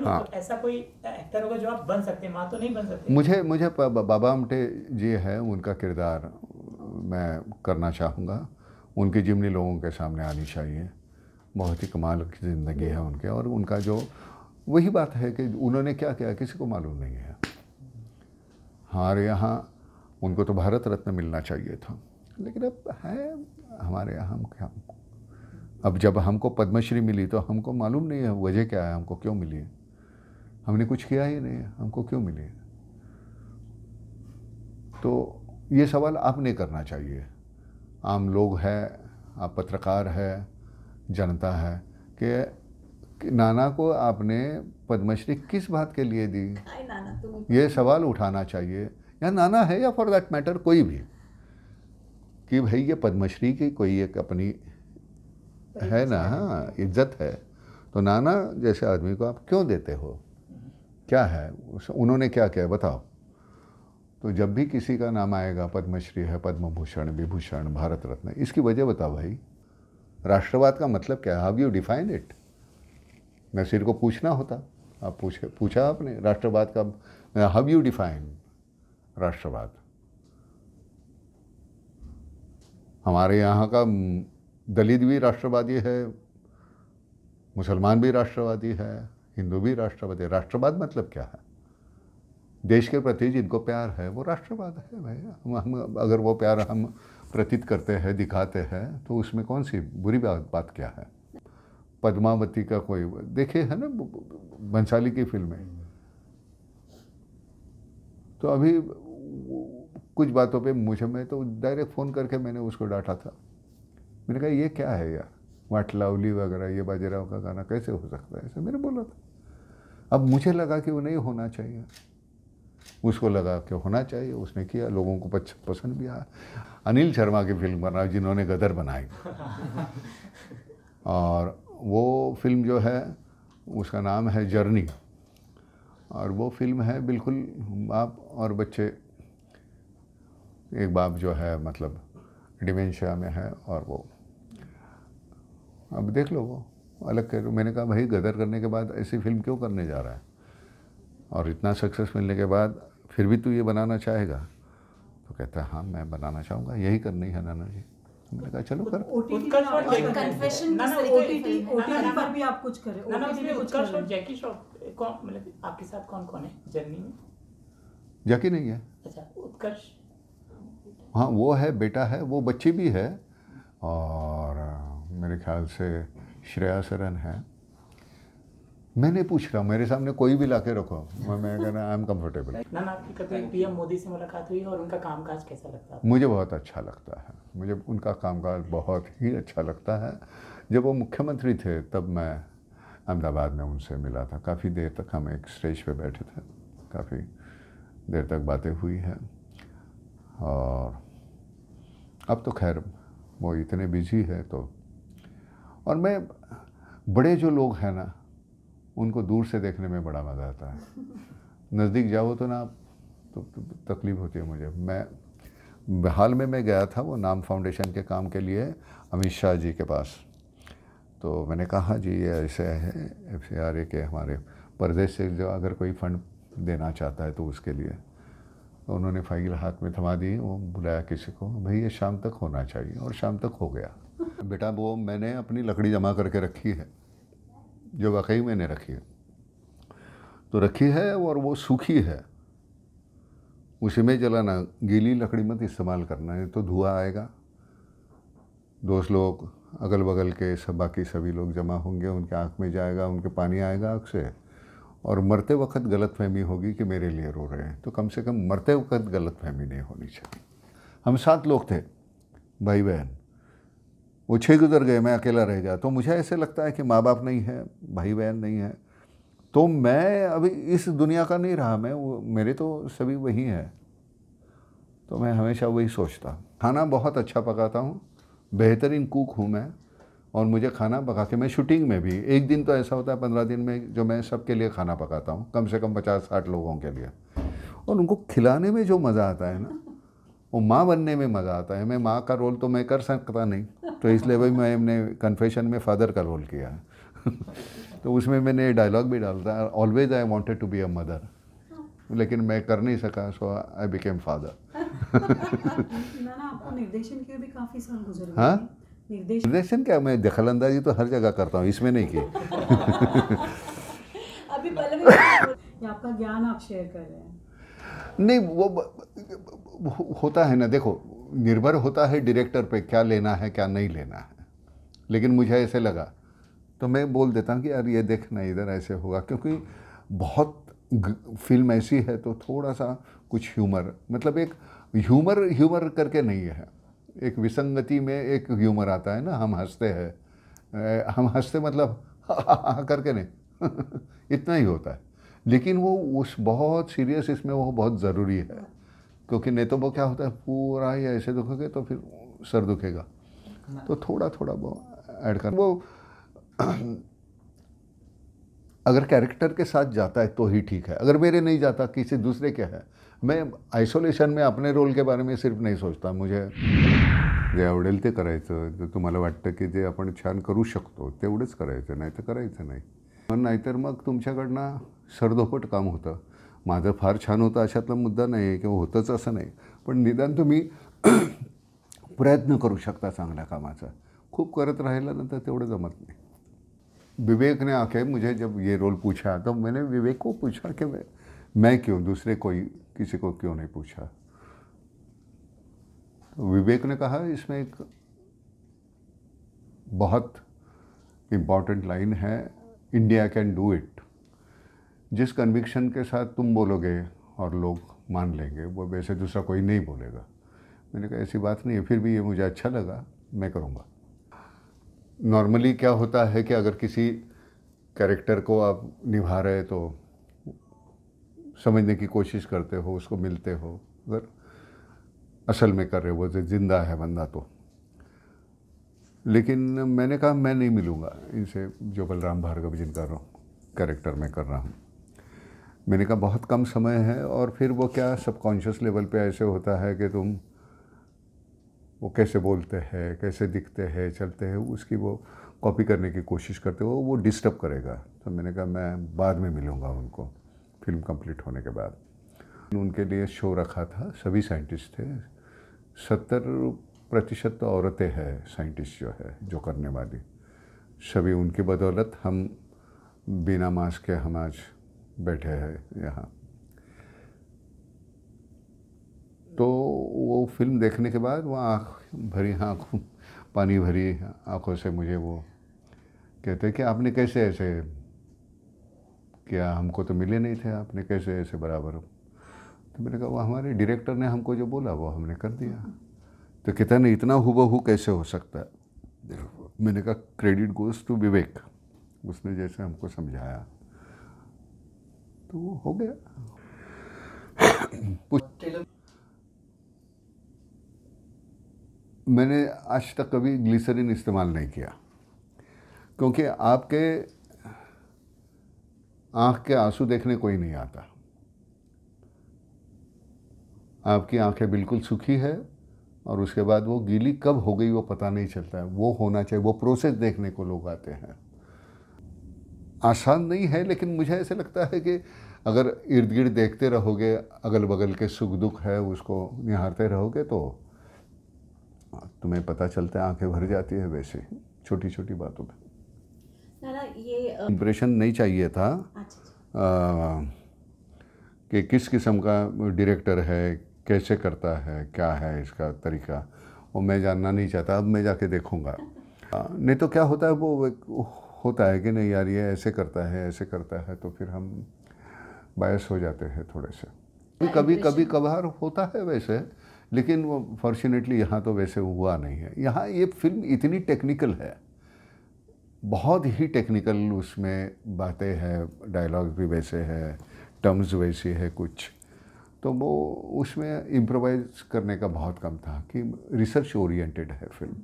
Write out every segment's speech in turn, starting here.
हाँ। तो ऐसा कोई जो आप बन सकते हैं तो मुझे मुझे बाबा अमटे जी है उनका किरदार मैं करना चाहूँगा उनकी जिमनी लोगों के सामने आनी चाहिए बहुत ही कमाल की ज़िंदगी है उनके और उनका जो वही बात है कि उन्होंने क्या किया किसी को मालूम नहीं है हमारे यहाँ उनको तो भारत रत्न मिलना चाहिए था लेकिन अब है हमारे यहाँ हम क्या अब जब हमको पद्मश्री मिली तो हमको मालूम नहीं है वजह क्या है हमको क्यों मिली है हमने कुछ किया ही नहीं हमको क्यों मिली तो ये सवाल आपने करना चाहिए आम लोग हैं आप पत्रकार है जनता है कि नाना को आपने पद्मश्री किस बात के लिए दी ये सवाल उठाना चाहिए या नाना है या फॉर दैट मैटर कोई भी कि भाई ये पद्मश्री की कोई एक अपनी है ना हाँ इज्जत है तो नाना जैसे आदमी को आप क्यों देते हो क्या है उन्होंने क्या किया बताओ तो जब भी किसी का नाम आएगा पद्मश्री है पद्म भूषण विभूषण भारत रत्न इसकी वजह बताओ भाई राष्ट्रवाद का मतलब क्या है how you define it Naseer को पूछना होता आप पूछे पूछा आपने राष्ट्रवाद का हाव यू डिफाइन राष्ट्रवाद हमारे यहाँ का दलित भी राष्ट्रवादी है मुसलमान भी राष्ट्रवादी है हिंदू भी राष्ट्रवादी राष्ट्रवाद मतलब क्या है देश के प्रति जिनको प्यार है वो राष्ट्रवाद है भाई हम, हम अगर वो प्यार हम प्रतीत करते हैं दिखाते हैं तो उसमें कौन सी बुरी बात बात क्या है पद्मावती का कोई देखे है ना बंसाली की फिल्में तो अभी कुछ बातों पे मुझे मैं तो डायरेक्ट फ़ोन करके मैंने उसको डांटा था मैंने कहा ये क्या है यार वाटलावली वगैरह ये बाजीराव का गाना कैसे हो सकता है ऐसा मैंने बोला था अब मुझे लगा कि वो नहीं होना चाहिए उसको लगा कि होना चाहिए उसने किया लोगों को पसंद भी आया अनिल शर्मा की फिल्म बना जिन्होंने गदर बनाई और वो फिल्म जो है उसका नाम है जर्नी और वो फिल्म है बिल्कुल बाप और बच्चे एक बाप जो है मतलब डिमेंशिया में है और वो अब देख लो वो अलग कर मैंने कहा भाई गदर करने के बाद ऐसी फिल्म क्यों करने जा रहा है और इतना सक्सेस मिलने के बाद फिर भी तू ये बनाना चाहेगा तो कहता है हाँ मैं बनाना चाहूँगा यही करनी है नाना जी मैंने कहा चलो कर जैकी मतलब नहीं है अच्छा उत्कर्ष हाँ वो है बेटा है वो बच्ची भी है और मेरे ख्याल से श्रेया सरन है मैंने पूछ रहा मेरे सामने कोई भी लाके रखो मैं मैं कह रहा आई एम कम्फर्टेबल मैम आपकी कभी पीएम मोदी से मुलाकात हुई और उनका कामकाज कैसा लगता है मुझे बहुत अच्छा लगता है मुझे उनका कामकाज बहुत ही अच्छा लगता है जब वो मुख्यमंत्री थे तब मैं अहमदाबाद में उनसे मिला था काफ़ी देर तक हम एक स्टेज पे बैठे थे काफ़ी देर तक बातें हुई हैं और अब तो खैर वो इतने बिजी है तो और मैं बड़े जो लोग हैं ना उनको दूर से देखने में बड़ा मज़ा आता है नज़दीक जाओ तो ना तो, तो तकलीफ़ होती है मुझे मैं हाल में मैं गया था वो नाम फाउंडेशन के काम के लिए अमित शाह जी के पास तो मैंने कहा जी ये ऐसे है एफ सी आर ए के हमारे परदेश से जो अगर कोई फंड देना चाहता है तो उसके लिए तो उन्होंने फाइल हाथ में थमा दी वो बुलाया किसी को भाई ये शाम तक होना चाहिए और शाम तक हो गया बेटा वो मैंने अपनी लकड़ी जमा करके रखी है जो वाकई मैंने रखी है तो रखी है और वो सूखी है उसी में जलाना गीली लकड़ी मत इस्तेमाल करना है तो धुआं आएगा दोस्त लोग अगल बगल के सब बाकी सभी लोग जमा होंगे उनके आँख में जाएगा उनके पानी आएगा आँख से और मरते वक्त गलत फहमी होगी कि मेरे लिए रो रहे हैं तो कम से कम मरते वक्त गलत फहमी नहीं होनी चाहिए हम सात लोग थे भाई बहन वो छः गुजर गए मैं अकेला रह गया तो मुझे ऐसे लगता है कि माँ बाप नहीं है भाई बहन नहीं है तो मैं अभी इस दुनिया का नहीं रहा मैं वो मेरे तो सभी वही हैं तो मैं हमेशा वही सोचता खाना बहुत अच्छा पकाता हूँ बेहतरीन कुक हूँ मैं और मुझे खाना पका के मैं शूटिंग में भी एक दिन तो ऐसा होता है पंद्रह दिन में जो मैं सबके लिए खाना पकाता हूँ कम से कम पचास साठ लोगों के लिए और उनको खिलाने में जो मज़ा आता है ना वो माँ बनने में मज़ा आता है मैं माँ का रोल तो मैं कर सकता नहीं तो इसलिए भाई मैं कन्फेशन में फादर का रोल किया तो उसमें मैंने डायलॉग भी डालता था always I wanted to be a mother लेकिन मैं कर नहीं सका सो आई बिकेम फादर निर्देशन हाँ निर्देशन क्या मैं दखल अंदाजी तो हर जगह करता हूँ इसमें नहीं की अभी आपका ज्ञान आप शेयर कर रहे हैं नहीं वो होता है ना देखो निर्भर होता है डायरेक्टर पे क्या लेना है क्या नहीं लेना है लेकिन मुझे ऐसे लगा तो मैं बोल देता हूँ कि यार ये देखना इधर ऐसे होगा क्योंकि बहुत फिल्म ऐसी है तो थोड़ा सा कुछ ह्यूमर मतलब एक ह्यूमर ह्यूमर करके नहीं है एक विसंगति में एक ह्यूमर आता है ना हम हंसते हैं हम हंसते मतलब करके नहीं इतना ही होता है लेकिन वो उस बहुत सीरियस इसमें वो बहुत ज़रूरी है क्योंकि नहीं तो वो क्या होता है पूरा ही ऐसे दुखोगे तो फिर सर दुखेगा तो थोड़ा थोड़ा वो ऐड कर वो अगर कैरेक्टर के साथ जाता है तो ही ठीक है अगर मेरे नहीं जाता किसी दूसरे के है मैं आइसोलेशन में अपने रोल के बारे में सिर्फ नहीं सोचता मुझे जे आवडेल ते करायचं जर तुम्हाला वाटतं की जे आपण छान करू शकतो तेवढंच करायचं नाही तर करायचं नाही नाहीतर मग तुमच्याकडनं सरदोपट काम होतं माझं फार छान होतं अशातला मुद्दा नाही आहे किंवा होतंच असं नाही पण निदान तुम्ही प्रयत्न करू शकता चांगल्या कामाचा खूप करत राहिल्यानंतर तेवढं जमत नाही विवेक ने आके मुझे जब ये रोल पूछा तो मैंने विवेक को पूछा कि मैं मैं क्यों दूसरे कोई किसी को क्यों नहीं पूछा तो विवेक ने कहा इसमें एक बहुत इम्पॉर्टेंट लाइन है इंडिया कैन डू इट जिस कन्विक्शन के साथ तुम बोलोगे और लोग मान लेंगे वो वैसे दूसरा कोई नहीं बोलेगा मैंने कहा ऐसी बात नहीं है फिर भी ये मुझे अच्छा लगा मैं करूँगा नॉर्मली क्या होता है कि अगर किसी कैरेक्टर को आप निभा रहे तो समझने की कोशिश करते हो उसको मिलते हो अगर असल में कर रहे हो जो तो जिंदा है बंदा तो लेकिन मैंने कहा मैं नहीं मिलूँगा इनसे जो बलराम भार्गव जिनका कैरेक्टर में कर रहा हूँ मैंने कहा बहुत कम समय है और फिर वो क्या सबकॉन्शियस लेवल पे ऐसे होता है कि तुम वो कैसे बोलते हैं कैसे दिखते हैं चलते हैं उसकी वो कॉपी करने की कोशिश करते हो वो डिस्टर्ब करेगा तो मैंने कहा मैं बाद में मिलूँगा उनको फिल्म कंप्लीट होने के बाद उनके लिए शो रखा था सभी साइंटिस्ट थे सत्तर प्रतिशत तो औरतें हैं साइंटिस्ट जो है जो करने वाली सभी उनकी बदौलत हम बिना मास्क के हम आज बैठे हैं यहाँ तो वो फिल्म देखने के बाद वो आँख भरी आँख पानी भरी आँखों से मुझे वो कहते कि आपने कैसे ऐसे किया हमको तो मिले नहीं थे आपने कैसे ऐसे बराबर तो मैंने कहा वो हमारे डायरेक्टर ने हमको जो बोला वो हमने कर दिया तो कहता नहीं इतना हु कैसे हो सकता है मैंने कहा क्रेडिट गोज़ टू विवेक उसने जैसे हमको समझाया तो हो गया मैंने आज तक कभी ग्लिसरीन इस्तेमाल नहीं किया क्योंकि आपके आंख के आंसू देखने कोई नहीं आता आपकी आंखें बिल्कुल सूखी है और उसके बाद वो गीली कब हो गई वो पता नहीं चलता है वो होना चाहिए वो प्रोसेस देखने को लोग आते हैं आसान नहीं है लेकिन मुझे ऐसे लगता है कि अगर इर्द गिर्द देखते रहोगे अगल बगल के सुख दुख है उसको निहारते रहोगे तो तुम्हें पता चलता है आंखें भर जाती है वैसे छोटी छोटी बातों में ये इम्प्रेशन नहीं चाहिए था अच्छा, अच्छा। कि किस किस्म का डायरेक्टर है कैसे करता है क्या है इसका तरीका वो मैं जानना नहीं चाहता अब मैं जाके देखूँगा नहीं तो क्या होता है वो होता है कि नहीं यार ये ऐसे करता है ऐसे करता है तो फिर हम बायस हो जाते हैं थोड़े से कभी कभी कभार होता है वैसे लेकिन वो फॉर्चुनेटली यहाँ तो वैसे हुआ नहीं है यहाँ ये फिल्म इतनी टेक्निकल है बहुत ही टेक्निकल उसमें बातें हैं डायलॉग भी वैसे है टर्म्स वैसे है कुछ तो वो उसमें इम्प्रोवाइज़ करने का बहुत कम था कि रिसर्च ओरिएंटेड है फिल्म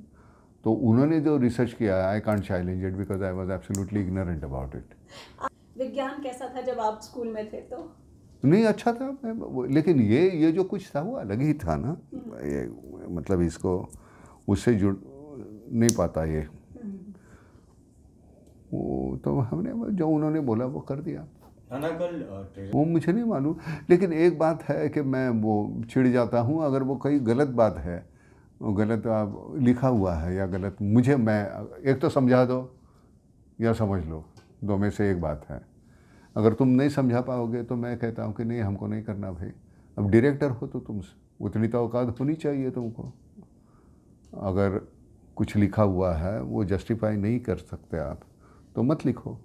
तो उन्होंने जो रिसर्च किया I can't challenge it because I was absolutely ignorant about it विज्ञान कैसा था जब आप स्कूल में थे तो नहीं अच्छा था मैं लेकिन ये ये जो कुछ था वो अलग ही था ना हम्म। ये मतलब इसको उससे जुड़ नहीं पाता ये हम्म। वो तो हमने जो उन्होंने बोला वो कर दिया वो मुझे नहीं मालूम लेकिन एक बात है कि मैं वो चिढ़ जाता हूँ अगर वो कहीं गलत बात है गलत आप लिखा हुआ है या गलत मुझे मैं एक तो समझा दो या समझ लो दो में से एक बात है अगर तुम नहीं समझा पाओगे तो मैं कहता हूँ कि नहीं हमको नहीं करना भाई अब डायरेक्टर हो तो तुम उतनी तो औकात होनी चाहिए तुमको अगर कुछ लिखा हुआ है वो जस्टिफाई नहीं कर सकते आप तो मत लिखो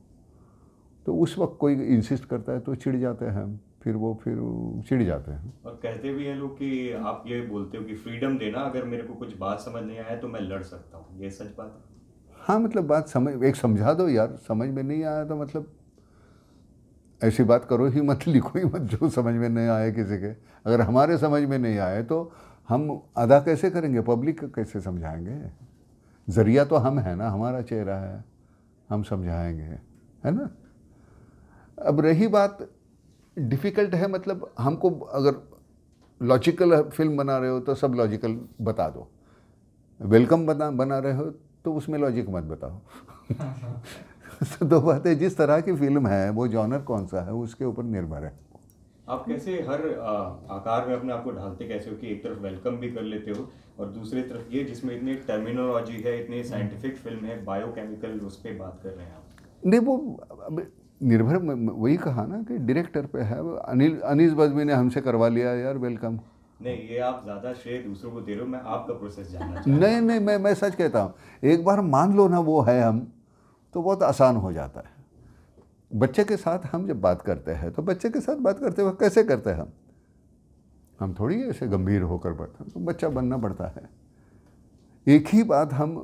तो उस वक्त कोई इंसिस्ट करता है तो चिढ़ जाते हैं हम फिर वो फिर चिड़ जाते हैं और कहते भी हैं लोग कि आप ये बोलते हो कि फ्रीडम देना अगर मेरे को कुछ बात समझ नहीं आया तो मैं लड़ सकता हूँ ये सच बात है हाँ मतलब बात समझ एक समझा दो यार समझ में नहीं आया तो मतलब ऐसी बात करो ही मत लिखो ही मत जो समझ में नहीं आए किसी के अगर हमारे समझ में नहीं आए तो हम अदा कैसे करेंगे पब्लिक कैसे समझाएंगे ज़रिया तो हम है ना हमारा चेहरा है हम समझाएंगे है ना अब रही बात डिफ़िकल्ट है मतलब हमको अगर लॉजिकल फिल्म बना रहे हो तो सब लॉजिकल बता दो वेलकम बना बना रहे हो तो उसमें लॉजिक मत बताओ तो दो बातें जिस तरह की फिल्म है वो जॉनर कौन सा है उसके ऊपर निर्भर है आप कैसे हर आ, आकार में अपने आप को ढालते कैसे हो कि एक तरफ वेलकम भी कर लेते हो और दूसरी तरफ ये जिसमें इतनी टर्मिनोलॉजी है इतनी साइंटिफिक फिल्म है बायोकेमिकल उस पर बात कर रहे हैं आप नहीं वो निर्भर वही कहा ना कि डायरेक्टर पे है अनिल अनिस बजमी ने हमसे करवा लिया यार वेलकम नहीं ये आप ज़्यादा श्रेय दूसरों को दे रहे हो मैं आपका प्रोसेस जानना नहीं नहीं मैं मैं सच कहता हूँ एक बार मान लो ना वो है हम तो बहुत आसान हो जाता है बच्चे के साथ हम जब बात करते हैं तो बच्चे के साथ बात करते वक्त कैसे करते हैं हम हम थोड़ी ऐसे गंभीर होकर बढ़ते हैं तो बच्चा बनना पड़ता है एक ही बात हम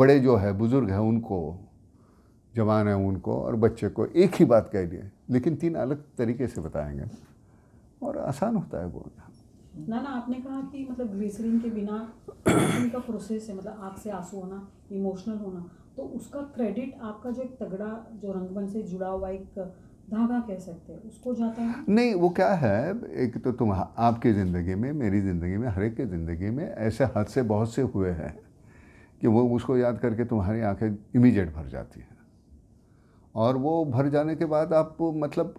बड़े जो है बुज़ुर्ग हैं उनको जवान है उनको और बच्चे को एक ही बात कह दिए लेकिन तीन अलग तरीके से बताएंगे और आसान होता है बोलना ना ना आपने कहा कि मतलब ग्लिसरीन के बिना का प्रोसेस है मतलब आँख से आंसू होना इमोशनल होना तो उसका क्रेडिट आपका जो एक तगड़ा जो रंगमंच से जुड़ा हुआ एक धागा कह सकते हैं उसको जाता है नहीं वो क्या है एक तो तुम आपकी ज़िंदगी में मेरी ज़िंदगी में हर एक ज़िंदगी में ऐसे हादसे बहुत से हुए हैं कि वो उसको याद करके तुम्हारी आंखें इमीजिएट भर जाती हैं और वो भर जाने के बाद आप मतलब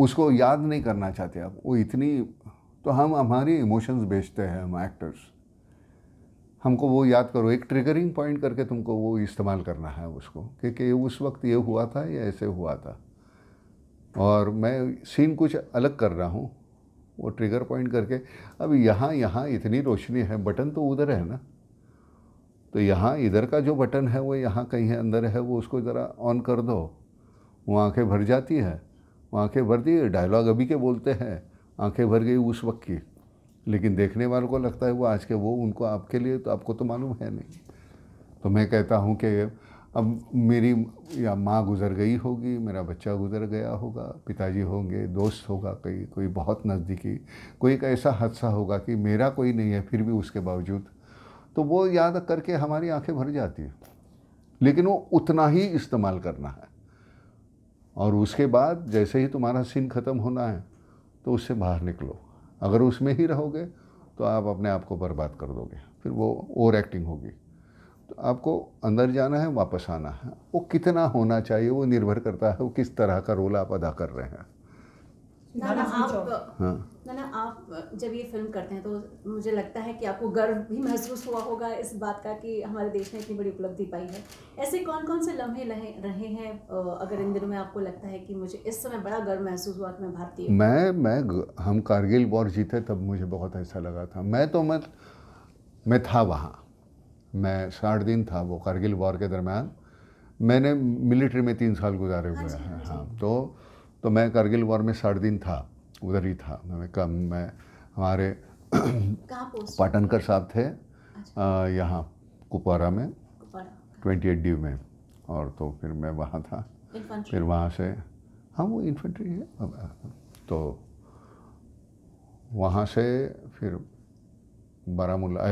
उसको याद नहीं करना चाहते आप वो इतनी तो हम हमारी इमोशंस बेचते हैं हम एक्टर्स हमको वो याद करो एक ट्रिगरिंग पॉइंट करके तुमको वो इस्तेमाल करना है उसको क्योंकि उस वक्त ये हुआ था या ऐसे हुआ था और मैं सीन कुछ अलग कर रहा हूँ वो ट्रिगर पॉइंट करके अब यहाँ यहाँ इतनी रोशनी है बटन तो उधर है ना तो यहाँ इधर का जो बटन है वो यहाँ कहीं है अंदर है वो उसको ज़रा ऑन कर दो वो आँखें भर जाती है वो आँखें भर दी डायलॉग अभी के बोलते हैं आँखें भर गई उस वक्त की लेकिन देखने वालों को लगता है वो आज के वो उनको आपके लिए तो आपको तो मालूम है नहीं तो मैं कहता हूँ कि अब मेरी या माँ गुज़र गई होगी मेरा बच्चा गुज़र गया होगा पिताजी होंगे दोस्त होगा कहीं कोई बहुत नज़दीकी कोई एक ऐसा हादसा होगा कि मेरा कोई नहीं है फिर भी उसके बावजूद तो वो याद करके हमारी आंखें भर जाती हैं लेकिन वो उतना ही इस्तेमाल करना है और उसके बाद जैसे ही तुम्हारा सीन ख़त्म होना है तो उससे बाहर निकलो अगर उसमें ही रहोगे तो आप अपने आप को बर्बाद कर दोगे फिर वो ओवर एक्टिंग होगी तो आपको अंदर जाना है वापस आना है वो कितना होना चाहिए वो निर्भर करता है वो किस तरह का रोल आप अदा कर रहे हैं नाना आप, हाँ। नाना जब ये फिल्म करते हैं तो मुझे लगता है कि आपको गर्व भी महसूस हुआ होगा इस बात का कि हमारे देश ने इतनी बड़ी उपलब्धि पाई है ऐसे कौन कौन से लम्हे रहे हैं अगर इन दिनों में आपको लगता है कि मुझे इस समय बड़ा गर्व महसूस हुआ कि मैं भारतीय मैं मैं हम कारगिल वॉर जीते तब मुझे बहुत ऐसा लगा था मैं तो मैं मैं था वहाँ मैं साठ दिन था वो कारगिल वॉर के दरम्यान मैंने मिलिट्री में तीन साल गुजारे हुए हाँ हैं हाँ, हाँ तो तो मैं कारगिल वॉर में साठ दिन था उधर ही था मैं कम मैं हमारे पाटनकर साहब थे अच्छा। यहाँ कुपवारा में हाँ। ट्वेंटी एट डी में और तो फिर मैं वहाँ था फिर वहाँ से हाँ वो इन्फेंट्री है तो वहाँ से फिर बारामूला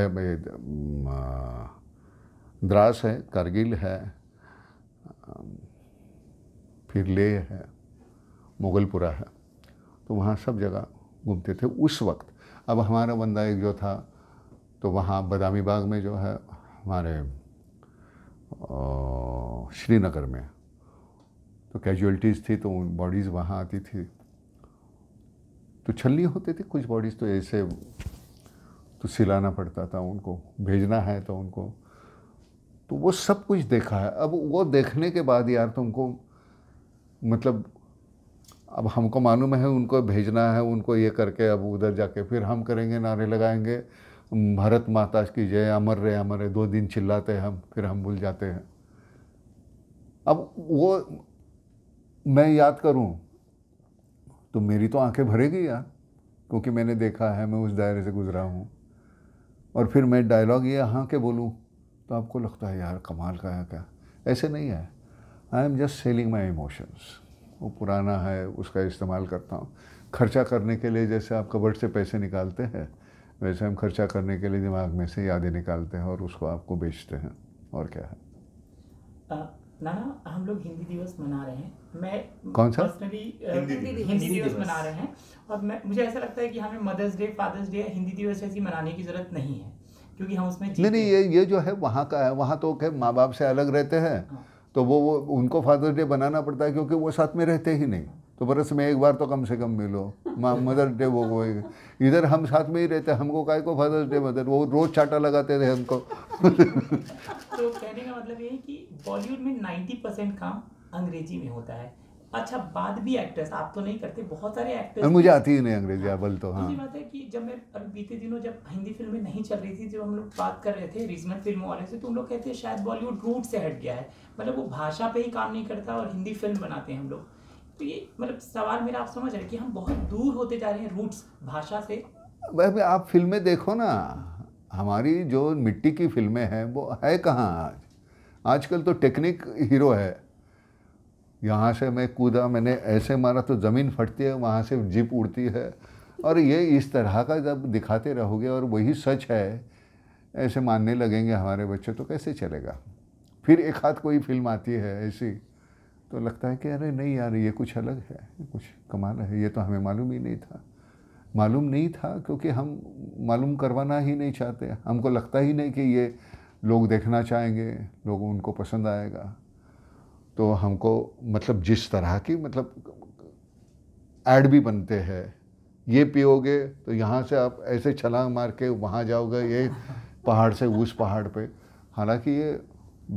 द्रास है करगिल है फिर ले है मुगलपुरा है तो वहाँ सब जगह घूमते थे उस वक्त अब हमारा बंदा एक जो था तो वहाँ बदामी बाग में जो है हमारे श्रीनगर में तो कैजुअलिटीज़ थी तो बॉडीज़ वहाँ आती थी तो छलनी होते थे कुछ बॉडीज़ तो ऐसे तो सिलाना पड़ता था उनको भेजना है तो उनको तो वो सब कुछ देखा है अब वो देखने के बाद यार तुमको मतलब अब हमको मालूम है उनको भेजना है उनको ये करके अब उधर जाके फिर हम करेंगे नारे लगाएंगे भारत माता की जय अमर रे अमर रे दो दिन चिल्लाते हैं हम फिर हम भूल जाते हैं अब वो मैं याद करूं तो मेरी तो आंखें भरेगी यार क्योंकि मैंने देखा है मैं उस दायरे से गुजरा हूँ और फिर मैं डायलॉग ये हाँ के बोलूँ तो आपको लगता है यार कमाल का है क्या ऐसे नहीं है I am just selling my emotions वो पुराना है उसका इस्तेमाल करता हूँ खर्चा करने के लिए जैसे आप कबर्ड से पैसे निकालते हैं वैसे हम खर्चा करने के लिए दिमाग में से यादें निकालते हैं और उसको आपको बेचते हैं और क्या है नाना हम लोग हिंदी दिवस मना रहे हैं मैं कौन सा पर्सनली हिंदी, दिवस मना रहे हैं और मैं मुझे ऐसा लगता है कि हमें Mother's Day Father's Day Hindi दिवस ऐसी मनाने की जरूरत नहीं है क्योंकि हम उसमें नहीं नहीं ये ये जो है वहाँ का है वहाँ तो के माँ बाप से अलग रहते हैं हाँ। तो वो वो उनको फादर्स डे बनाना पड़ता है क्योंकि वो साथ में रहते ही नहीं तो बरस में एक बार तो कम से कम मिलो मदर डे वो वो इधर हम साथ में ही रहते हमको काय को फादर्स डे मदर वो रोज चाटा लगाते थे हमको तो कहने का मतलब ये है कि बॉलीवुड में 90 परसेंट काम अंग्रेजी में होता है अच्छा बात भी एक्ट्रेस आप तो नहीं करते बहुत सारे एक्ट्रेस मुझे आती ही नहीं अंग्रेजी अबल हाँ, तो हाँ बात है कि जब मैं अभी बीते दिनों जब हिंदी फिल्में नहीं चल रही थी जब हम लोग बात कर रहे थे रीजनल फिल्मों वाले से तो हम लोग कहते हैं शायद बॉलीवुड रूट से हट गया है मतलब वो भाषा पे ही काम नहीं करता और हिंदी फिल्म बनाते हैं हम लोग तो ये मतलब सवाल मेरा आप समझ रहे कि हम बहुत दूर होते जा रहे हैं रूट्स भाषा से भाई आप फिल्में देखो ना हमारी जो मिट्टी की फिल्में हैं वो है कहाँ आज आजकल तो टेक्निक हीरो है यहाँ से मैं कूदा मैंने ऐसे मारा तो ज़मीन फटती है वहाँ से जीप उड़ती है और ये इस तरह का जब दिखाते रहोगे और वही सच है ऐसे मानने लगेंगे हमारे बच्चे तो कैसे चलेगा फिर एक हाथ कोई फिल्म आती है ऐसी तो लगता है कि अरे नहीं यार ये कुछ अलग है कुछ कमाल है ये तो हमें मालूम ही नहीं था मालूम नहीं था क्योंकि हम मालूम करवाना ही नहीं चाहते हमको लगता ही नहीं कि ये लोग देखना चाहेंगे लोग उनको पसंद आएगा तो हमको मतलब जिस तरह की मतलब ऐड भी बनते हैं ये पियोगे तो यहाँ से आप ऐसे छलांग मार के वहाँ जाओगे ये पहाड़ से उस पहाड़ पे हालांकि ये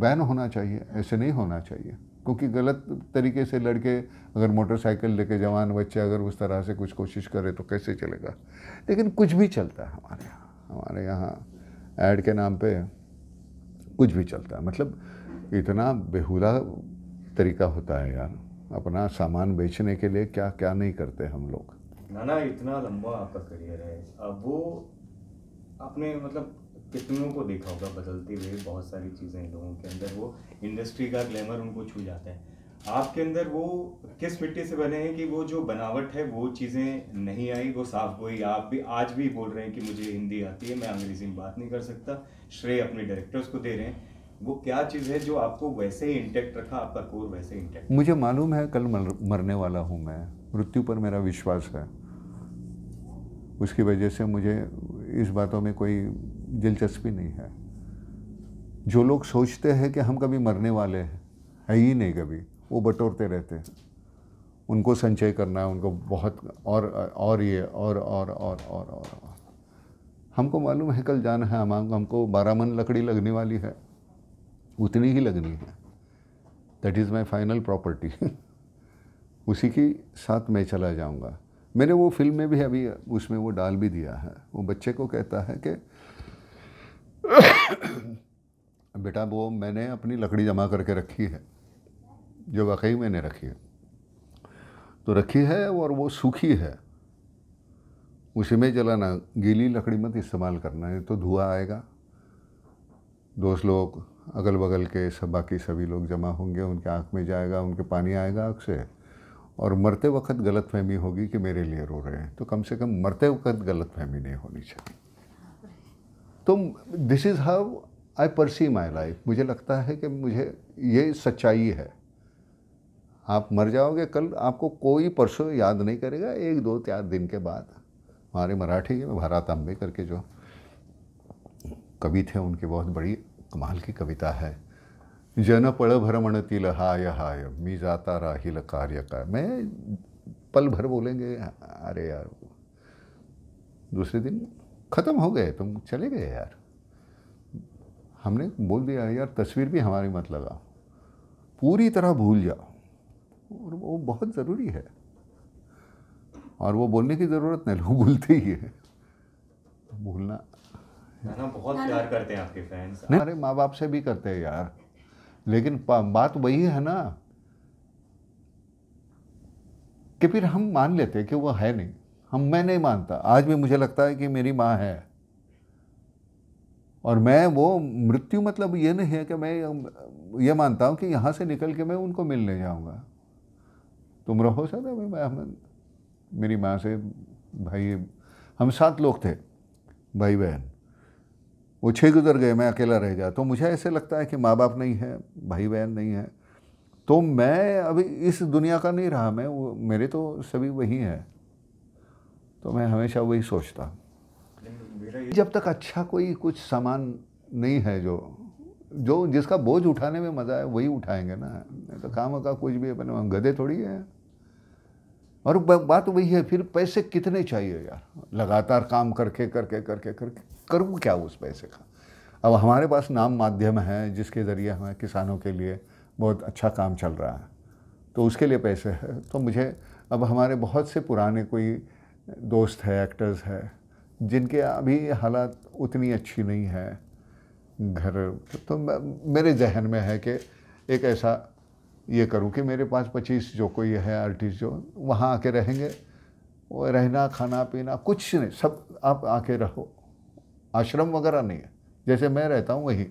बैन होना चाहिए ऐसे नहीं होना चाहिए क्योंकि गलत तरीके से लड़के अगर मोटरसाइकिल लेके जवान बच्चे अगर उस तरह से कुछ कोशिश करे तो कैसे चलेगा लेकिन कुछ भी चलता है हमारे यहाँ हमारे यहाँ ऐड के नाम पे कुछ भी चलता है मतलब इतना बेहुदा तरीका होता है यार अपना सामान बेचने के लिए क्या क्या नहीं करते हम लोग नाना इतना लंबा आपका करियर है अब वो आपने मतलब कितनों को देखा होगा बदलती हुई बहुत सारी चीज़ें लोगों के अंदर वो इंडस्ट्री का ग्लैमर उनको छू जाता है आपके अंदर वो किस मिट्टी से बने हैं कि वो जो बनावट है वो चीज़ें नहीं आई वो साफ हुई आप भी आज भी बोल रहे हैं कि मुझे हिंदी आती है मैं अंग्रेजी में बात नहीं कर सकता श्रेय अपने डायरेक्टर्स को दे रहे हैं वो क्या चीज़ है जो आपको वैसे ही इंटेक्ट रखा आपका कोर वैसे ही इंटेक्ट मुझे मालूम है कल मर, मरने वाला हूँ मैं मृत्यु पर मेरा विश्वास है उसकी वजह से मुझे इस बातों में कोई दिलचस्पी नहीं है जो लोग सोचते हैं कि हम कभी मरने वाले हैं है ही नहीं कभी वो बटोरते रहते हैं उनको संचय करना है उनको बहुत और और ये और और और और और और और हमको मालूम है कल जाना है हम हमको बारह मन लकड़ी लगने वाली है उतनी ही लगनी है that is my final property उसी के साथ मैं चला जाऊँगा मैंने वो फिल्म में भी अभी उसमें वो डाल भी दिया है वो बच्चे को कहता है कि बेटा वो मैंने अपनी लकड़ी जमा करके रखी है जो वाकई मैंने रखी है तो रखी है और वो सूखी है उसी में जलाना गीली लकड़ी मत इस्तेमाल करना है तो धुआं आएगा दोस्त लोग अगल बगल के सब बाकी सभी लोग जमा होंगे उनके आँख में जाएगा उनके पानी आएगा आँख से और मरते वक्त गलत फहमी होगी कि मेरे लिए रो रहे हैं तो कम से कम मरते वक्त गलत फहमी नहीं होनी चाहिए तो this is how I perceive my life मुझे लगता है कि मुझे ये सच्चाई है आप मर जाओगे कल आपको कोई परसों याद नहीं करेगा एक दो चार दिन के बाद हमारे मराठी में भारत अम्बे करके जो कवि थे उनकी बहुत बड़ी कमाल की कविता है जन पड़ भ्रमणतील हाय हाय मी जाता राहिल कार्य का मैं पल भर बोलेंगे अरे यार दूसरे दिन ख़त्म हो गए तुम चले गए यार हमने बोल दिया यार तस्वीर भी हमारी मत लगाओ पूरी तरह भूल जाओ और वो बहुत ज़रूरी है और वो बोलने की ज़रूरत नहीं लोग भूलते ही है भूलना ना बहुत प्यार करते हैं आपके फैंस हमारे माँ बाप से भी करते हैं यार लेकिन बात वही है ना कि फिर हम मान लेते कि वो है नहीं हम मैं नहीं मानता आज भी मुझे लगता है कि मेरी माँ है और मैं वो मृत्यु मतलब ये नहीं है कि मैं ये मानता हूँ कि यहाँ से निकल के मैं उनको मिलने जाऊँगा तुम रहो अभी मैं हम मेरी माँ से भाई हम सात लोग थे भाई बहन वो छः गुजर गए मैं अकेला रह गया तो मुझे ऐसे लगता है कि माँ बाप नहीं है भाई बहन नहीं है तो मैं अभी इस दुनिया का नहीं रहा मैं वो मेरे तो सभी वही हैं तो मैं हमेशा वही सोचता जब तक अच्छा कोई कुछ सामान नहीं है जो जो जिसका बोझ उठाने में मज़ा है वही उठाएंगे ना तो काम का कुछ भी अपने गधे थोड़ी है और बात वही है फिर पैसे कितने चाहिए यार लगातार काम करके करके करके करके करूँ क्या उस पैसे का अब हमारे पास नाम माध्यम है जिसके ज़रिए हमें किसानों के लिए बहुत अच्छा काम चल रहा है तो उसके लिए पैसे है तो मुझे अब हमारे बहुत से पुराने कोई दोस्त है एक्टर्स है जिनके अभी हालात उतनी अच्छी नहीं है घर तो मेरे जहन में है कि एक ऐसा ये करूँ कि मेरे पास पच्चीस जो कोई है आर्टिस्ट जो वहाँ आके रहेंगे वो रहना खाना पीना कुछ नहीं सब आप आके रहो आश्रम वगैरह नहीं है जैसे मैं रहता हूँ वही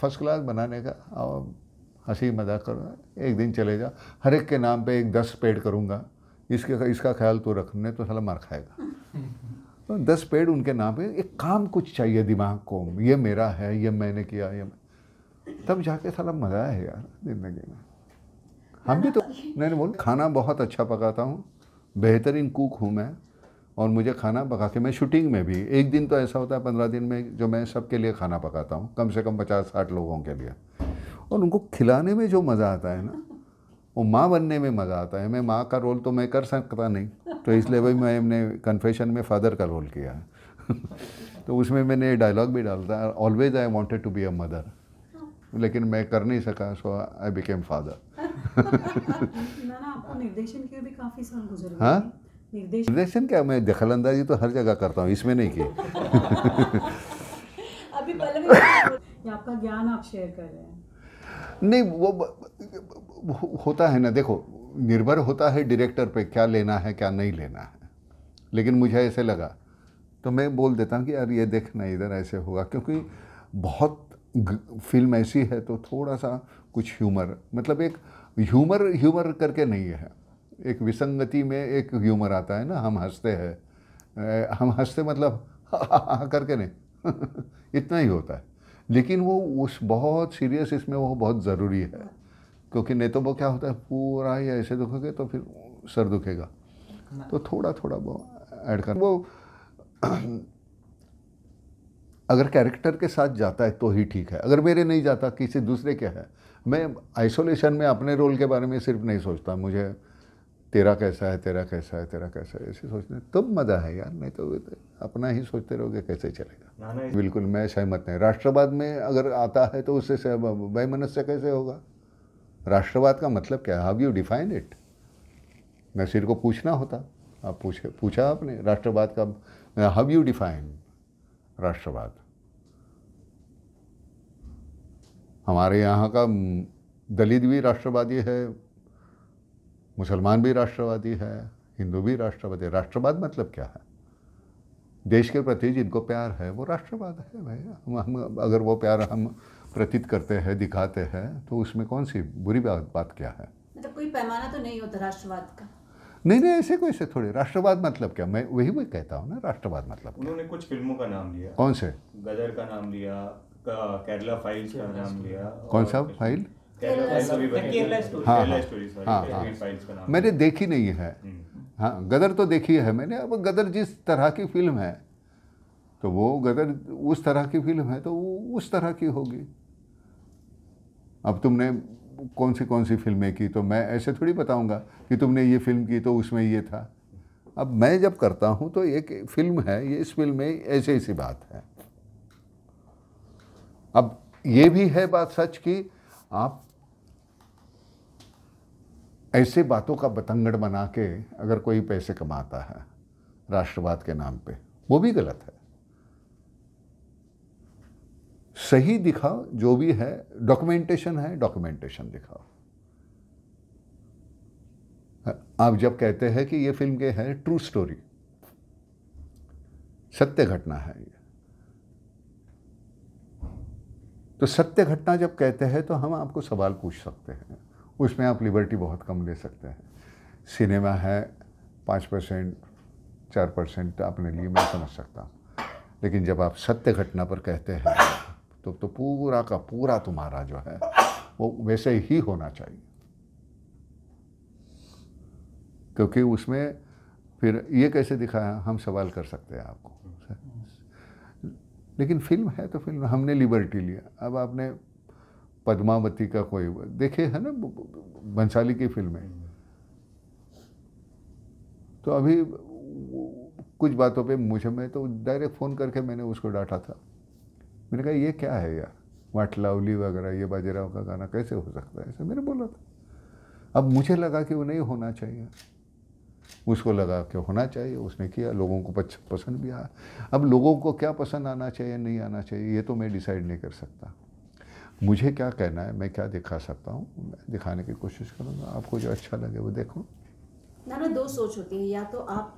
फर्स्ट क्लास बनाने का और हंसी मजाक करो एक दिन चले जा हर एक के नाम पे एक दस पेड़ करूँगा इसके इसका ख्याल तो रखने तो साला मार खाएगा तो दस पेड़ उनके नाम पे एक काम कुछ चाहिए दिमाग को ये मेरा है ये मैंने किया ये मैं तब जाके साला मज़ा है यार ज़िंदगी में हाँ। हम भी तो नहीं नहीं बोल खाना बहुत अच्छा पकाता हूँ बेहतरीन कुक हूँ मैं और मुझे खाना पका के मैं शूटिंग में भी एक दिन तो ऐसा होता है पंद्रह दिन में जो मैं सबके लिए खाना पकाता हूँ कम से कम पचास साठ लोगों के लिए और उनको खिलाने में जो मज़ा आता है ना वो माँ बनने में मज़ा आता है मैं माँ का रोल तो मैं कर सकता नहीं तो इसलिए भाई मैंने कन्फेशन में फादर का रोल किया तो उसमें मैंने डायलॉग भी डालता है always I wanted to be a mother लेकिन मैं कर नहीं सका सो आई बिकेम फादर निर्देशन के भी काफ़ी साल गुजर हाँ निर्देशन निर्देशन क्या मैं दखलंदाजी तो हर जगह करता हूँ इसमें नहीं की अभी आपका ज्ञान आप शेयर कर रहे हैं नहीं वो होता है ना देखो निर्भर होता है डायरेक्टर पे क्या लेना है क्या नहीं लेना है लेकिन मुझे ऐसे लगा तो मैं बोल देता हूँ कि यार ये देखना इधर ऐसे होगा क्योंकि बहुत फिल्म ऐसी है तो थोड़ा सा कुछ ह्यूमर मतलब एक ह्यूमर ह्यूमर करके नहीं है एक विसंगति में एक ह्यूमर आता है ना हम हंसते हैं हम हंसते मतलब करके नहीं इतना ही होता है लेकिन वो उस बहुत सीरियस इसमें वो बहुत ज़रूरी है क्योंकि नहीं तो वो क्या होता है पूरा ही ऐसे दुखोगे तो फिर सर दुखेगा तो थोड़ा थोड़ा वो ऐड कर वो अगर कैरेक्टर के साथ जाता है तो ही ठीक है अगर मेरे नहीं जाता किसी दूसरे के है मैं आइसोलेशन में अपने रोल के बारे में सिर्फ नहीं सोचता मुझे तेरा कैसा है तेरा कैसा है तेरा कैसा है ऐसे सोचने तुम मज़ा है यार नहीं तो अपना ही सोचते रहोगे कैसे चलेगा बिल्कुल मैं सहमत नहीं राष्ट्रवाद में अगर आता है तो उससे मनुष्य कैसे होगा राष्ट्रवाद का मतलब क्या है how you define it Naseer को पूछना होता आप पूछे पूछा आपने राष्ट्रवाद का हाव यू डिफाइन राष्ट्रवाद हमारे यहाँ का दलित भी राष्ट्रवादी है मुसलमान भी राष्ट्रवादी है हिंदू भी राष्ट्रवादी राष्ट्रवाद मतलब क्या है देश के प्रति जिनको प्यार है वो राष्ट्रवाद है भाई हम, हम अगर वो प्यार हम प्रतीत करते हैं दिखाते हैं तो उसमें कौन सी बुरी बात बात क्या है मतलब कोई पैमाना तो नहीं होता राष्ट्रवाद का नहीं नहीं ऐसे कोई से थोड़ी राष्ट्रवाद मतलब क्या मैं वही वही कहता हूँ ना राष्ट्रवाद मतलब उन्होंने कुछ फिल्मों का नाम लिया कौन से गदर का नाम लिया केरला फाइल्स का नाम लिया कौन सा फाइल हाँ, हाँ, हाँ, हाँ। मैंने देखी नहीं है हम्म। हाँ गदर तो देखी है मैंने अब गदर जिस तरह की फिल्म है तो वो गदर उस तरह की फिल्म है तो वो उस तरह की होगी अब तुमने कौन सी कौन सी फिल्में की तो मैं ऐसे थोड़ी बताऊंगा कि तुमने ये फिल्म की तो उसमें ये था अब मैं जब करता हूँ तो एक फिल्म है ये इस फिल्म में ऐसे ऐसी बात है अब ये भी है बात सच कि आप ऐसे बातों का बतंगड़ बना के अगर कोई पैसे कमाता है राष्ट्रवाद के नाम पे वो भी गलत है सही दिखाओ जो भी है डॉक्यूमेंटेशन है डॉक्यूमेंटेशन दिखाओ आप जब कहते हैं कि ये फिल्म के है ट्रू स्टोरी सत्य घटना है ये तो सत्य घटना जब कहते हैं तो हम आपको सवाल पूछ सकते हैं उसमें आप लिबर्टी बहुत कम ले सकते हैं सिनेमा है पाँच परसेंट चार परसेंट अपने लिए मैं समझ सकता हूँ लेकिन जब आप सत्य घटना पर कहते हैं तो तो पूरा का पूरा तुम्हारा जो है वो वैसे ही होना चाहिए क्योंकि उसमें फिर ये कैसे दिखाया हम सवाल कर सकते हैं आपको लेकिन फिल्म है तो फिल्म हमने लिबर्टी लिया अब आपने पद्मावती का कोई देखे है ना बंसाली की फिल्में तो अभी कुछ बातों पे मुझे मैं तो डायरेक्ट फ़ोन करके मैंने उसको डांटा था मैंने कहा ये क्या है यार वाट लावली वगैरह ये बाजीराव का गाना कैसे हो सकता है ऐसा मैंने बोला था अब मुझे लगा कि वो नहीं होना चाहिए उसको लगा कि होना चाहिए उसने किया लोगों को पसंद भी आया अब लोगों को क्या पसंद आना चाहिए नहीं आना चाहिए ये तो मैं डिसाइड नहीं कर सकता मुझे क्या कहना है मैं क्या दिखा सकता हूँ दिखाने की कोशिश करूँगा आपको जो अच्छा लगे वो देखो नाना दो सोच होती है या तो आप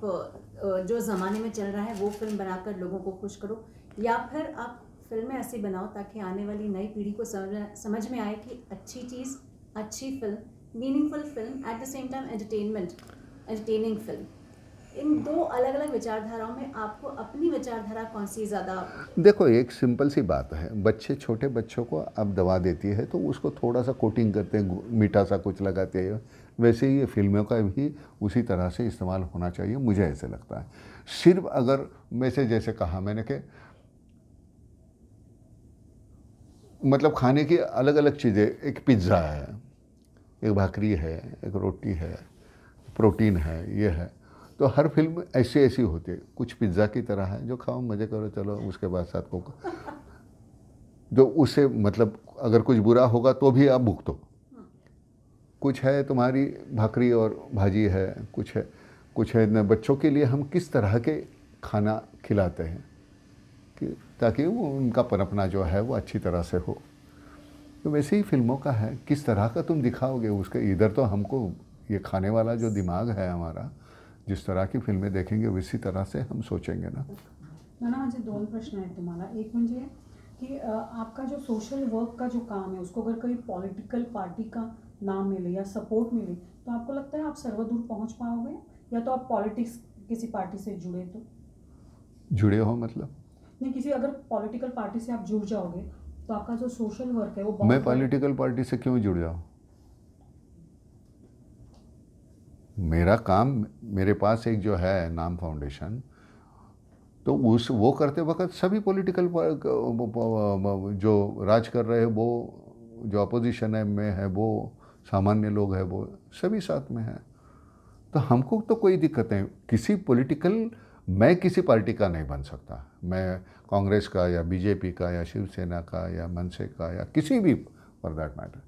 जो ज़माने में चल रहा है वो फिल्म बनाकर लोगों को खुश करो या फिर आप फिल्में ऐसी बनाओ ताकि आने वाली नई पीढ़ी को समझ समझ में आए कि अच्छी चीज़ अच्छी film meaningful film at the same time entertainment entertaining film इन दो अलग अलग विचारधाराओं में आपको अपनी विचारधारा कौन सी ज़्यादा देखो एक सिंपल सी बात है बच्चे छोटे बच्चों को अब दवा देती है तो उसको थोड़ा सा कोटिंग करते हैं मीठा सा कुछ लगाते हैं वैसे ही ये फिल्मों का भी उसी तरह से इस्तेमाल होना चाहिए मुझे ऐसे लगता है सिर्फ अगर वैसे जैसे कहा मैंने कि मतलब खाने की अलग अलग चीज़ें एक पिज्ज़ा है एक भाकरी है एक रोटी है प्रोटीन है ये है तो हर फिल्म ऐसी ऐसी होती है कुछ पिज्ज़ा की तरह है जो खाओ मज़े करो चलो उसके बाद साथ को जो उससे मतलब अगर कुछ बुरा होगा तो भी आप भुगतो कुछ है तुम्हारी भाकरी और भाजी है कुछ है कुछ है बच्चों के लिए हम किस तरह के खाना खिलाते हैं कि ताकि वो उनका पनपना जो है वो अच्छी तरह से हो तो वैसे ही फिल्मों का है किस तरह का तुम दिखाओगे उसके इधर तो हमको ये खाने वाला जो दिमाग है हमारा जिस तरह की फिल्में देखेंगे उसी तरह से हम सोचेंगे ना ना माझे दोन प्रश्न है तुम्हारा एक म्हणजे कि आपका जो सोशल वर्क का जो काम है उसको अगर कोई पॉलिटिकल पार्टी का नाम मिले या सपोर्ट मिले तो आपको लगता है आप सर्वदूर पहुंच पाओगे या तो आप पॉलिटिक्स किसी पार्टी से जुड़े तो जुड़े हो मतलब नहीं किसी अगर पॉलिटिकल पार्टी से आप जुड़ जाओगे तो आपका जो सोशल वर्क है वो मैं पॉलिटिकल पार्टी से क्यों जुड़ जाऊँ मेरा काम मेरे पास एक जो है नाम फाउंडेशन तो उस वो करते वक्त सभी पॉलिटिकल जो राज कर रहे हैं वो जो अपोजिशन है में है वो सामान्य लोग हैं वो सभी साथ में हैं तो हमको तो कोई दिक्कत नहीं किसी पॉलिटिकल मैं किसी पार्टी का नहीं बन सकता मैं कांग्रेस का या बीजेपी का या शिवसेना का या मनसे का या किसी भी फॉर दैट मैटर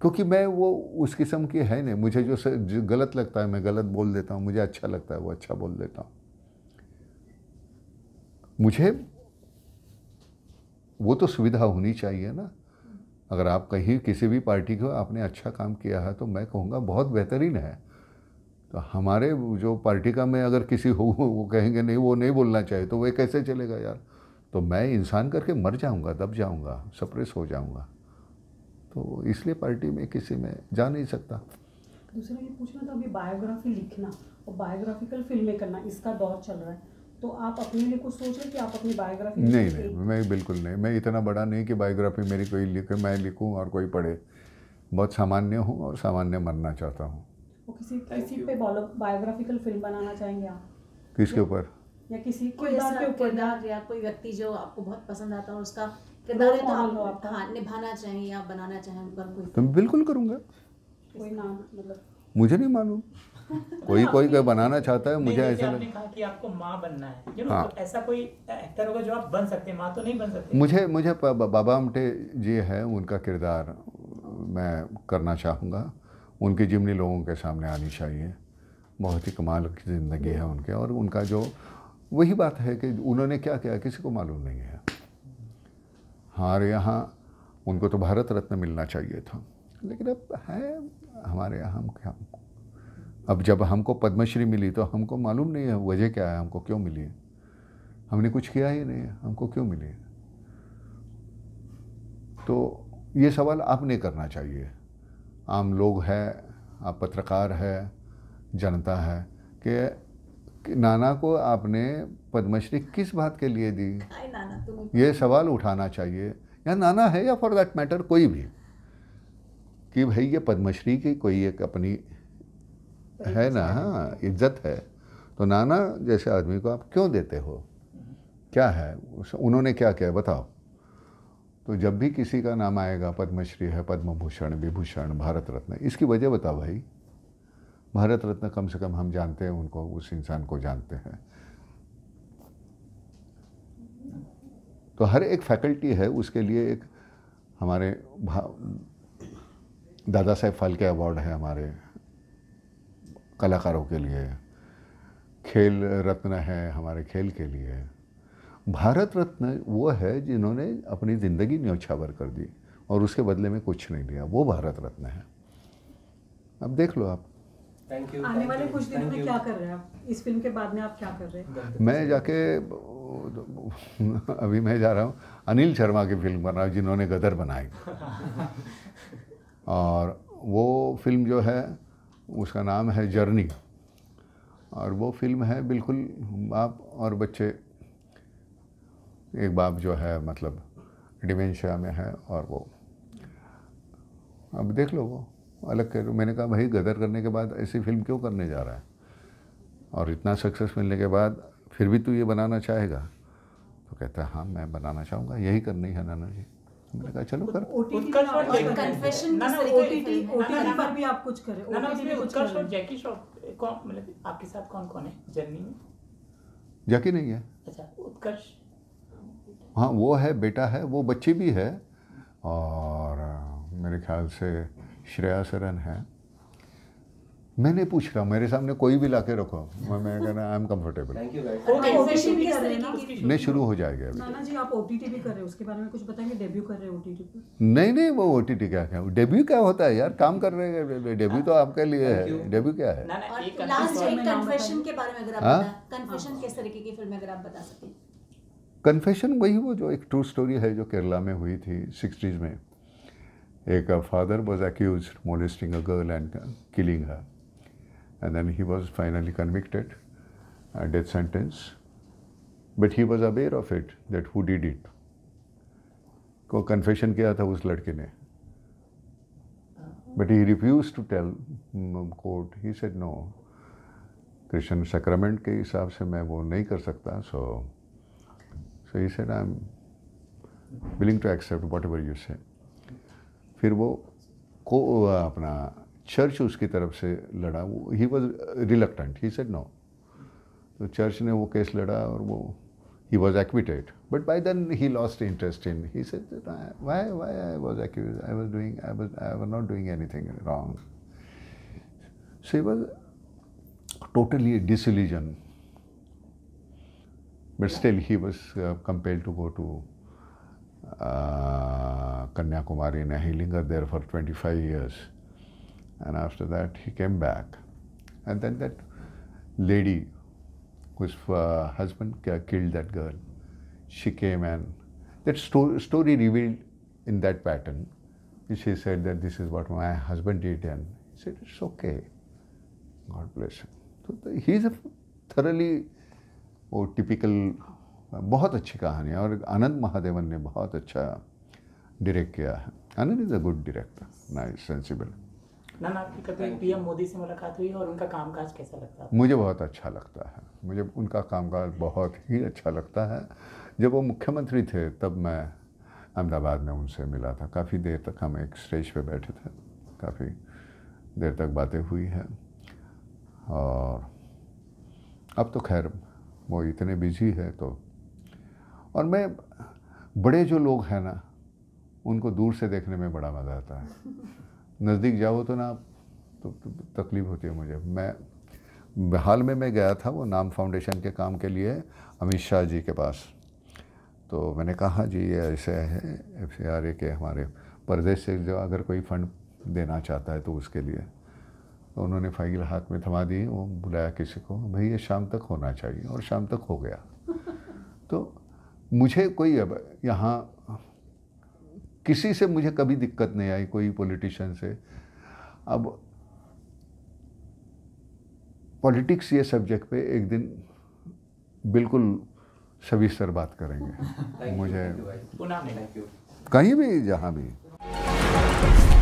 क्योंकि मैं वो उस किस्म की है नहीं मुझे जो, जो गलत लगता है मैं गलत बोल देता हूँ मुझे अच्छा लगता है वो अच्छा बोल देता हूँ मुझे वो तो सुविधा होनी चाहिए ना अगर आप कहीं किसी भी पार्टी को आपने अच्छा काम किया है तो मैं कहूँगा बहुत बेहतरीन है तो हमारे जो पार्टी का मैं अगर किसी हो वो कहेंगे नहीं वो नहीं बोलना चाहिए तो वह कैसे चलेगा यार तो मैं इंसान करके मर जाऊँगा दब जाऊँगा सप्रेस हो जाऊँगा तो इसलिए पार्टी में किसी में जा नहीं सकता दूसरा ये पूछना था अभी बायोग्राफी लिखना और बायोग्राफिकल फिल्में करना इसका दौर चल रहा है तो आप अपने लिए कुछ सोच रहे कि आप अपनी बायोग्राफी नहीं नहीं, नहीं मैं बिल्कुल नहीं मैं इतना बड़ा नहीं कि बायोग्राफी मेरी कोई लिखे मैं लिखूँ और कोई पढ़े बहुत सामान्य हूँ और सामान्य मरना चाहता हूँ किसी किसी पे बायोग्राफिकल फिल्म बनाना चाहेंगे आप किसके ऊपर या किसी किरदार के ऊपर या कोई व्यक्ति जो आपको बहुत पसंद आता है उसका किरदारें तो आप हाँ निभाना चाहें या बनाना चाहें उन पर कोई तुम तो बिल्कुल करूँगा कोई नाम मतलब मुझे नहीं मालूम कोई कोई कोई बनाना चाहता है मुझे ऐसा आपने कहा कि आपको माँ बनना है you know, हाँ। तो ऐसा कोई एक्टर होगा जो आप बन सकते हैं माँ तो नहीं बन सकते मुझे मुझे बाबा अमटे जी है उनका किरदार मैं करना चाहूँगा उनकी जिमनी लोगों के सामने आनी चाहिए बहुत ही कमाल की ज़िंदगी है उनके और उनका जो वही बात है कि उन्होंने क्या किया किसी को मालूम नहीं है हमारे यहाँ उनको तो भारत रत्न मिलना चाहिए था लेकिन अब है हमारे यहाँ हम क्या अब जब हमको पद्मश्री मिली तो हमको मालूम नहीं है वजह क्या है हमको क्यों मिली है हमने कुछ किया ही नहीं है हमको क्यों मिली है तो ये सवाल आपने करना चाहिए आम लोग है आप पत्रकार है जनता है कि नाना को आपने पद्मश्री किस बात के लिए दी तो ये सवाल उठाना चाहिए या नाना है या फॉर दैट मैटर कोई भी कि भाई ये पद्मश्री की कोई एक अपनी है ना हाँ इज्जत है तो नाना जैसे आदमी को आप क्यों देते हो क्या है उन्होंने क्या किया बताओ तो जब भी किसी का नाम आएगा पद्मश्री है पद्म भूषण विभूषण भारत रत्न इसकी वजह बताओ भाई भारत रत्न कम से कम हम जानते हैं उनको उस इंसान को जानते हैं तो हर एक फैकल्टी है उसके लिए एक हमारे दादा साहेब फालके अवार्ड है हमारे कलाकारों के लिए खेल रत्न है हमारे खेल के लिए भारत रत्न वो है जिन्होंने अपनी ज़िंदगी न्यौछावर कर दी और उसके बदले में कुछ नहीं लिया वो भारत रत्न है अब देख लो आप थैंक यू आने वाले कुछ दिनों में क्या कर रहे हैं आप इस फिल्म के बाद में आप क्या कर रहे हैं मैं जाके अभी मैं जा रहा हूँ अनिल शर्मा की फिल्म बना जिन्होंने गदर बनाई और वो फिल्म जो है उसका नाम है जर्नी और वो फिल्म है बिल्कुल बाप और बच्चे एक बाप जो है मतलब डिमेंशिया में है और वो अब देख लो वो अलग कर मैंने कहा भाई गदर करने के बाद ऐसी फिल्म क्यों करने जा रहा है और इतना सक्सेस मिलने के बाद फिर भी तू ये बनाना चाहेगा तो कहता है हाँ मैं बनाना चाहूँगा यही करनी है नाना जी मैंने कहा चलो कर जैकी मतलब नहीं है अच्छा, हाँ वो है बेटा है वो बच्ची भी है और मेरे ख्याल से श्रेयासरन है मैंने पूछ रहा मेरे सामने कोई भी लाके रखो मैं मैं कहना आई एम कंफर्टेबल नहीं शुरू हो जाएगा अभी नाना जी आप ओटीटी भी कर रहे हो उसके बारे में कुछ बताएंगे डेब्यू कर रहे हो ओटीटी पे नहीं नहीं वो ओटीटी क्या है डेब्यू क्या होता है यार काम कर रहे हैं डेब्यू हाँ। तो आपके लिए है डेब्यू क्या है लास्ट एक कन्फेशन के बारे में अगर आप कन्फेशन हाँ? किस तरीके की फिल्म अगर आप बता सकते हैं कन्फेशन वही वो जो एक ट्रू स्टोरी है जो केरला में हुई थी सिक्सटीज़ में a father was accused molesting a girl and killing her. And then he was finally convicted, a death sentence. But he was aware of it, that who did it. को confession किया था उस लड़के ने but he refuse to tell court he said no Christian sacrament के हिसाब से मैं वो नहीं कर सकता so so he said I am willing to accept whatever you said फिर वो को अपना चर्च उसकी तरफ से लड़ा वो he was reluctant he said no तो चर्च ने वो केस लड़ा और वो he was acquitted but by then he lost interest in he said why why I was accuse I was doing I was I was not doing anything wrong so he was totally disillusioned. But still, he was uh, compelled to go to uh, Kanyakumari and he lingered there for 25 years. And after that, he came back. And then that lady whose uh, husband killed that girl, she came and that sto- story revealed in that pattern. She said that this is what my husband did, and he said, It's okay. God bless him. So he's a thoroughly oh, typical बहुत अच्छी कहानी है और आनंद महादेवन ने बहुत अच्छा direct किया है Anand is a good director nice sensible ma'am आपकी कभी पीएम मोदी से मुलाकात हुई और उनका कामकाज कैसा लगता है मुझे बहुत अच्छा लगता है मुझे उनका कामकाज बहुत ही अच्छा लगता है जब वो मुख्यमंत्री थे तब मैं अहमदाबाद में उनसे मिला था काफ़ी देर तक हम एक स्टेज पे बैठे थे काफ़ी देर तक बातें हुई हैं और अब तो खैर वो इतने बिजी है तो और मैं बड़े जो लोग हैं ना उनको दूर से देखने में बड़ा मज़ा आता है नज़दीक जाओ तो ना तो, तो तकलीफ़ होती है मुझे मैं हाल में मैं गया था वो नाम फाउंडेशन के काम के लिए अमित शाह जी के पास तो मैंने कहा जी ये ऐसे है एफ सी आर ए के हमारे प्रदेश से जो अगर कोई फंड देना चाहता है तो उसके लिए तो उन्होंने फाइल हाथ में थमा दी वो बुलाया किसी को भाई ये शाम तक होना चाहिए और शाम तक हो गया तो मुझे कोई यहाँ किसी से मुझे कभी दिक्कत नहीं आई कोई पॉलिटिशियन से अब पॉलिटिक्स ये सब्जेक्ट पे एक दिन बिल्कुल सविस्तर बात करेंगे मुझे कहीं भी जहाँ भी